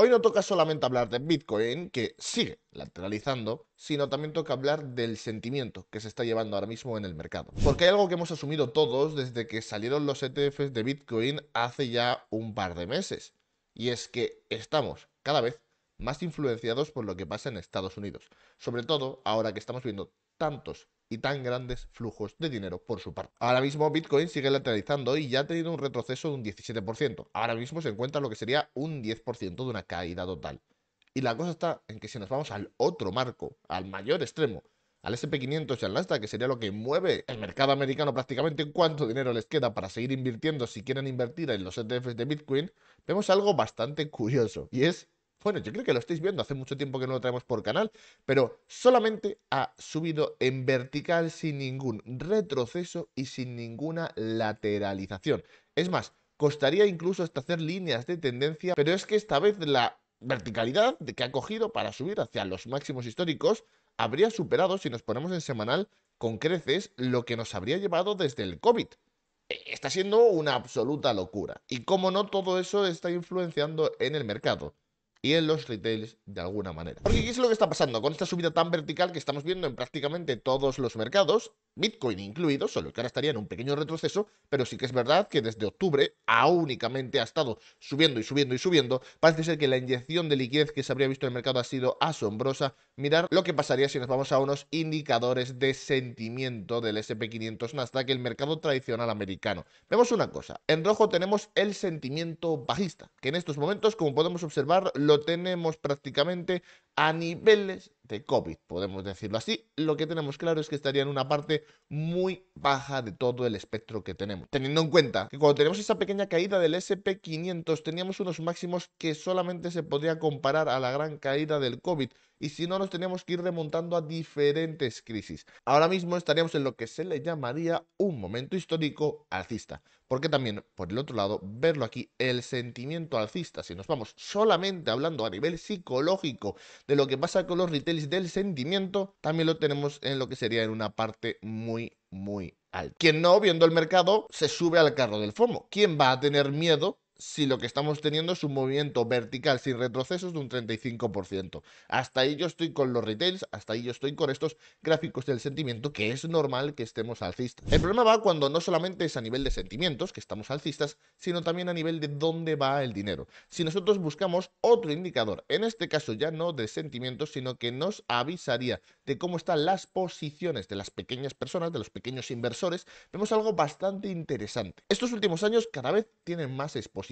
Hoy no toca solamente hablar de Bitcoin, que sigue lateralizando, sino también toca hablar del sentimiento que se está llevando ahora mismo en el mercado. Porque hay algo que hemos asumido todos desde que salieron los ETFs de Bitcoin hace ya un par de meses. Y es que estamos cada vez más influenciados por lo que pasa en Estados Unidos. Sobre todo ahora que estamos viendo tantos y tan grandes flujos de dinero por su parte. Ahora mismo Bitcoin sigue lateralizando y ya ha tenido un retroceso de un 17%. Ahora mismo se encuentra lo que sería un 10% de una caída total. Y la cosa está en que si nos vamos al otro marco, al mayor extremo, al SP500 y al Nasdaq, que sería lo que mueve el mercado americano prácticamente cuánto dinero les queda para seguir invirtiendo si quieren invertir en los ETFs de Bitcoin, vemos algo bastante curioso y es bueno, yo creo que lo estáis viendo, hace mucho tiempo que no lo traemos por canal, pero solamente ha subido en vertical sin ningún retroceso y sin ninguna lateralización. Es más, costaría incluso hasta hacer líneas de tendencia, pero es que esta vez la verticalidad que ha cogido para subir hacia los máximos históricos habría superado, si nos ponemos en semanal, con creces lo que nos habría llevado desde el COVID. E, está siendo una absoluta locura. Y como no, todo eso está influenciando en el mercado y en los retails de alguna manera. Porque ¿qué es lo que está pasando? Con esta subida tan vertical que estamos viendo en prácticamente todos los mercados, Bitcoin incluido, solo que ahora estaría en un pequeño retroceso, pero sí que es verdad que desde octubre a únicamente ha estado subiendo y subiendo y subiendo, parece ser que la inyección de liquidez que se habría visto en el mercado ha sido asombrosa. Mirar lo que pasaría si nos vamos a unos indicadores de sentimiento del SP500 Nasdaq, el mercado tradicional americano. Vemos una cosa, en rojo tenemos el sentimiento bajista, que en estos momentos, como podemos observar, lo tenemos prácticamente a niveles de COVID, podemos decirlo así. Lo que tenemos claro es que estaría en una parte muy baja de todo el espectro que tenemos. Teniendo en cuenta que cuando tenemos esa pequeña caída del SP500 teníamos unos máximos que solamente se podría comparar a la gran caída del COVID y si no nos teníamos que ir remontando a diferentes crisis. Ahora mismo estaríamos en lo que se le llamaría un momento histórico alcista. Porque también, por el otro lado, verlo aquí, el sentimiento alcista, si nos vamos solamente hablando a nivel psicológico de lo que pasa con los retails del sentimiento, también lo tenemos en lo que sería en una parte muy, muy alta. Quien no, viendo el mercado, se sube al carro del FOMO. ¿Quién va a tener miedo si lo que estamos teniendo es un movimiento vertical sin retrocesos de un 35%. Hasta ahí yo estoy con los retails, hasta ahí yo estoy con estos gráficos del sentimiento, que es normal que estemos alcistas. El problema va cuando no solamente es a nivel de sentimientos, que estamos alcistas, sino también a nivel de dónde va el dinero. Si nosotros buscamos otro indicador, en este caso ya no de sentimientos, sino que nos avisaría de cómo están las posiciones de las pequeñas personas, de los pequeños inversores, vemos algo bastante interesante. Estos últimos años cada vez tienen más exposición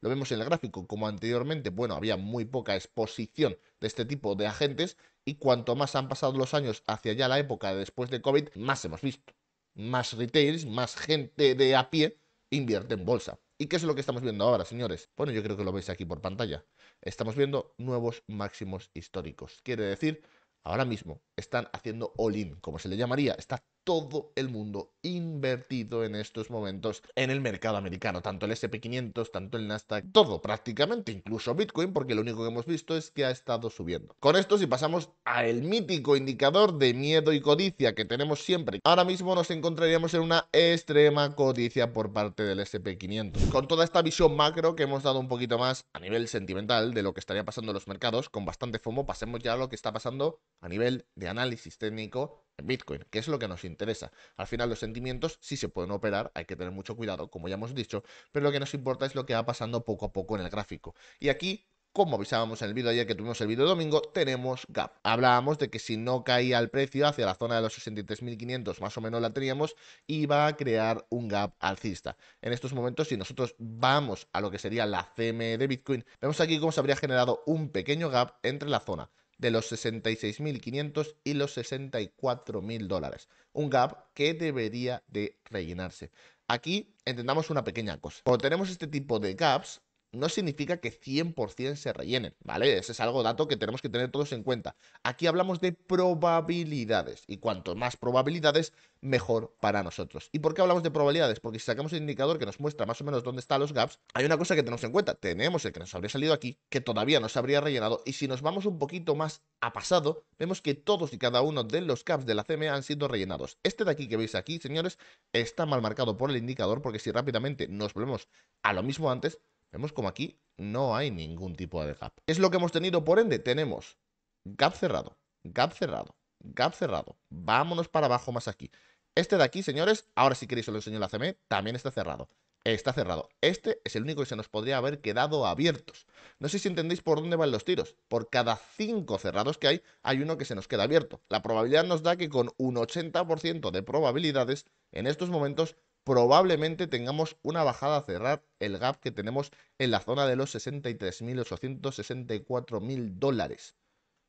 lo vemos en el gráfico, como anteriormente, bueno, había muy poca exposición de este tipo de agentes y cuanto más han pasado los años hacia ya la época después de COVID, más hemos visto. Más retails, más gente de a pie invierte en bolsa. ¿Y qué es lo que estamos viendo ahora, señores? Bueno, yo creo que lo veis aquí por pantalla. Estamos viendo nuevos máximos históricos. Quiere decir, ahora mismo están haciendo all-in, como se le llamaría, está todo el mundo invertido en estos momentos en el mercado americano, tanto el SP500, tanto el Nasdaq, todo prácticamente, incluso Bitcoin, porque lo único que hemos visto es que ha estado subiendo. Con esto si pasamos al mítico indicador de miedo y codicia que tenemos siempre, ahora mismo nos encontraríamos en una extrema codicia por parte del SP500. Con toda esta visión macro que hemos dado un poquito más a nivel sentimental de lo que estaría pasando en los mercados, con bastante FOMO, pasemos ya a lo que está pasando a nivel de análisis técnico Bitcoin, que es lo que nos interesa. Al final los sentimientos sí se pueden operar, hay que tener mucho cuidado, como ya hemos dicho, pero lo que nos importa es lo que va pasando poco a poco en el gráfico. Y aquí como avisábamos en el vídeo ayer que tuvimos el vídeo domingo, tenemos gap. Hablábamos de que si no caía el precio hacia la zona de los 63.500, más o menos la teníamos, iba a crear un gap alcista. En estos momentos, si nosotros vamos a lo que sería la CME de Bitcoin, vemos aquí cómo se habría generado un pequeño gap entre la zona de los 66.500 y los 64.000 dólares. Un gap que debería de rellenarse. Aquí entendamos una pequeña cosa. Cuando tenemos este tipo de gaps, no significa que 100% se rellenen, ¿vale? Ese es algo dato que tenemos que tener todos en cuenta. Aquí hablamos de probabilidades y cuanto más probabilidades, mejor para nosotros. ¿Y por qué hablamos de probabilidades? Porque si sacamos el indicador que nos muestra más o menos dónde están los gaps, hay una cosa que tenemos en cuenta. Tenemos el que nos habría salido aquí, que todavía no se habría rellenado y si nos vamos un poquito más a pasado, vemos que todos y cada uno de los gaps de la CME han sido rellenados. Este de aquí que veis aquí, señores, está mal marcado por el indicador porque si rápidamente nos volvemos a lo mismo antes, Vemos como aquí no hay ningún tipo de gap. es lo que hemos tenido? Por ende, tenemos gap cerrado, gap cerrado, gap cerrado. Vámonos para abajo más aquí. Este de aquí, señores, ahora si queréis os lo enseño la CME, también está cerrado. Está cerrado. Este es el único que se nos podría haber quedado abiertos. No sé si entendéis por dónde van los tiros. Por cada cinco cerrados que hay, hay uno que se nos queda abierto. La probabilidad nos da que con un 80% de probabilidades, en estos momentos probablemente tengamos una bajada a cerrar el gap que tenemos en la zona de los 63.864.000 dólares.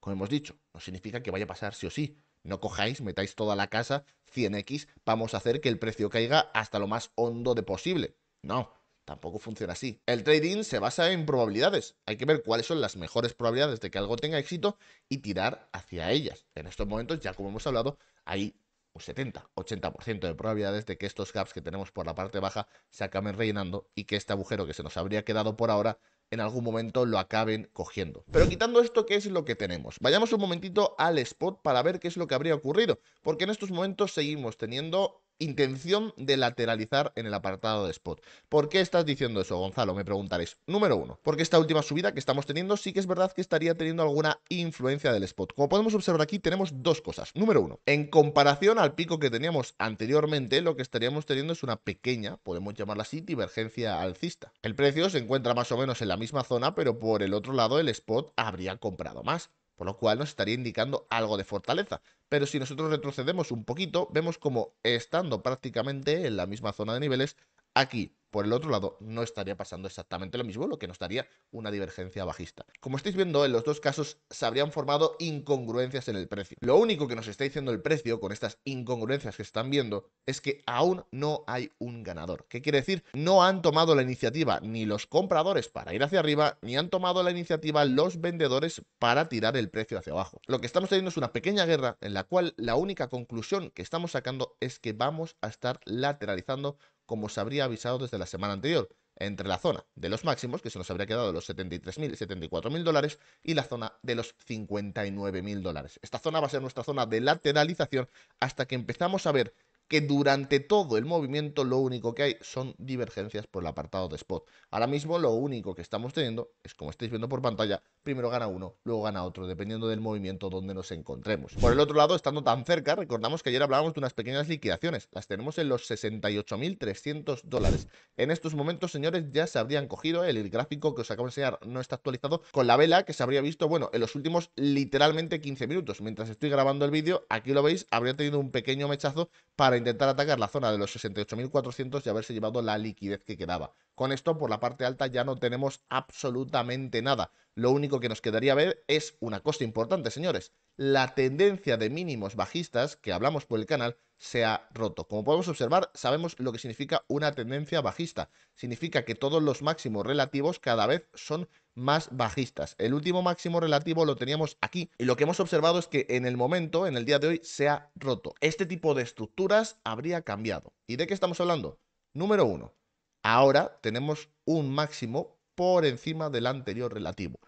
Como hemos dicho, no significa que vaya a pasar sí o sí. No cojáis, metáis toda la casa, 100x, vamos a hacer que el precio caiga hasta lo más hondo de posible. No, tampoco funciona así. El trading se basa en probabilidades. Hay que ver cuáles son las mejores probabilidades de que algo tenga éxito y tirar hacia ellas. En estos momentos, ya como hemos hablado, hay 70-80% pues, de probabilidades de que estos gaps que tenemos por la parte baja se acaben rellenando y que este agujero que se nos habría quedado por ahora en algún momento lo acaben cogiendo. Pero quitando esto, ¿qué es lo que tenemos? Vayamos un momentito al spot para ver qué es lo que habría ocurrido, porque en estos momentos seguimos teniendo intención de lateralizar en el apartado de spot. ¿Por qué estás diciendo eso, Gonzalo? Me preguntaréis. Número uno, porque esta última subida que estamos teniendo sí que es verdad que estaría teniendo alguna influencia del spot. Como podemos observar aquí, tenemos dos cosas. Número uno, en comparación al pico que teníamos anteriormente, lo que estaríamos teniendo es una pequeña, podemos llamarla así, divergencia alcista. El precio se encuentra más o menos en la misma zona, pero por el otro lado el spot habría comprado más por lo cual nos estaría indicando algo de fortaleza. Pero si nosotros retrocedemos un poquito, vemos como estando prácticamente en la misma zona de niveles, aquí por el otro lado, no estaría pasando exactamente lo mismo, lo que nos daría una divergencia bajista. Como estáis viendo, en los dos casos se habrían formado incongruencias en el precio. Lo único que nos está diciendo el precio con estas incongruencias que están viendo es que aún no hay un ganador. ¿Qué quiere decir? No han tomado la iniciativa ni los compradores para ir hacia arriba, ni han tomado la iniciativa los vendedores para tirar el precio hacia abajo. Lo que estamos teniendo es una pequeña guerra en la cual la única conclusión que estamos sacando es que vamos a estar lateralizando como se habría avisado desde la semana anterior, entre la zona de los máximos, que se nos habría quedado los 73.000 y 74.000 dólares, y la zona de los 59.000 dólares. Esta zona va a ser nuestra zona de lateralización hasta que empezamos a ver que durante todo el movimiento lo único que hay son divergencias por el apartado de spot. Ahora mismo lo único que estamos teniendo es, como estáis viendo por pantalla, primero gana uno, luego gana otro, dependiendo del movimiento donde nos encontremos. Por el otro lado, estando tan cerca, recordamos que ayer hablábamos de unas pequeñas liquidaciones, las tenemos en los 68.300 dólares. En estos momentos, señores, ya se habrían cogido, el gráfico que os acabo de enseñar no está actualizado, con la vela que se habría visto, bueno, en los últimos literalmente 15 minutos. Mientras estoy grabando el vídeo, aquí lo veis, habría tenido un pequeño mechazo para intentar atacar la zona de los 68.400 y haberse llevado la liquidez que quedaba. Con esto, por la parte alta ya no tenemos absolutamente nada. Lo único que nos quedaría ver es una cosa importante, señores. La tendencia de mínimos bajistas que hablamos por el canal se ha roto. Como podemos observar, sabemos lo que significa una tendencia bajista. Significa que todos los máximos relativos cada vez son más bajistas. El último máximo relativo lo teníamos aquí y lo que hemos observado es que en el momento, en el día de hoy, se ha roto. Este tipo de estructuras habría cambiado. ¿Y de qué estamos hablando? Número uno, ahora tenemos un máximo por encima del anterior relativo.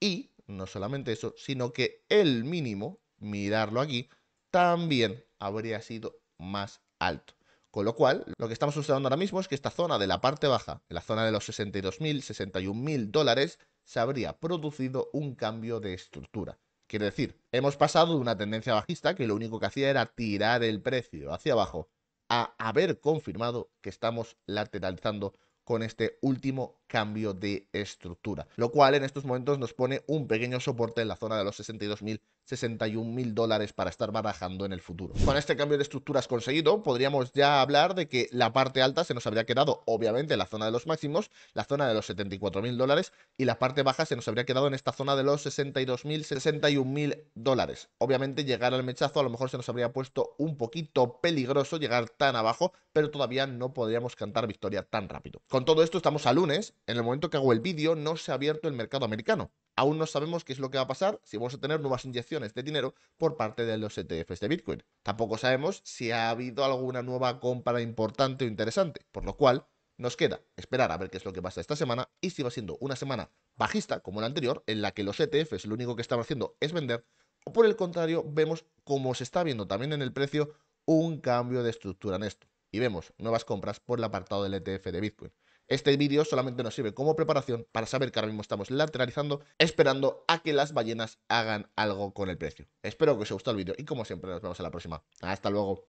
Y no solamente eso, sino que el mínimo, mirarlo aquí, también habría sido más alto. Con lo cual, lo que estamos observando ahora mismo es que esta zona de la parte baja, en la zona de los 62.000, 61.000 dólares, se habría producido un cambio de estructura. Quiere decir, hemos pasado de una tendencia bajista que lo único que hacía era tirar el precio hacia abajo a haber confirmado que estamos lateralizando con este último cambio de estructura, lo cual en estos momentos nos pone un pequeño soporte en la zona de los 62.000 61 mil dólares para estar barajando en el futuro. Con este cambio de estructuras conseguido, podríamos ya hablar de que la parte alta se nos habría quedado, obviamente, la zona de los máximos, la zona de los 74 mil dólares, y la parte baja se nos habría quedado en esta zona de los 62 mil, 61 mil dólares. Obviamente, llegar al mechazo a lo mejor se nos habría puesto un poquito peligroso llegar tan abajo, pero todavía no podríamos cantar victoria tan rápido. Con todo esto, estamos a lunes. En el momento que hago el vídeo, no se ha abierto el mercado americano aún no sabemos qué es lo que va a pasar, si vamos a tener nuevas inyecciones de dinero por parte de los ETFs de Bitcoin. Tampoco sabemos si ha habido alguna nueva compra importante o interesante, por lo cual nos queda esperar a ver qué es lo que pasa esta semana y si va siendo una semana bajista como la anterior, en la que los ETFs lo único que están haciendo es vender, o por el contrario vemos como se está viendo también en el precio un cambio de estructura en esto. Y vemos nuevas compras por el apartado del ETF de Bitcoin. Este vídeo solamente nos sirve como preparación para saber que ahora mismo estamos lateralizando, esperando a que las ballenas hagan algo con el precio. Espero que os haya gustado el vídeo y como siempre nos vemos en la próxima. Hasta luego.